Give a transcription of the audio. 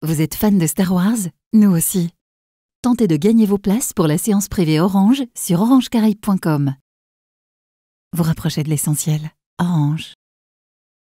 Vous êtes fan de Star Wars Nous aussi. Tentez de gagner vos places pour la séance privée Orange sur orangecarrie.com Vous rapprochez de l'essentiel. Orange.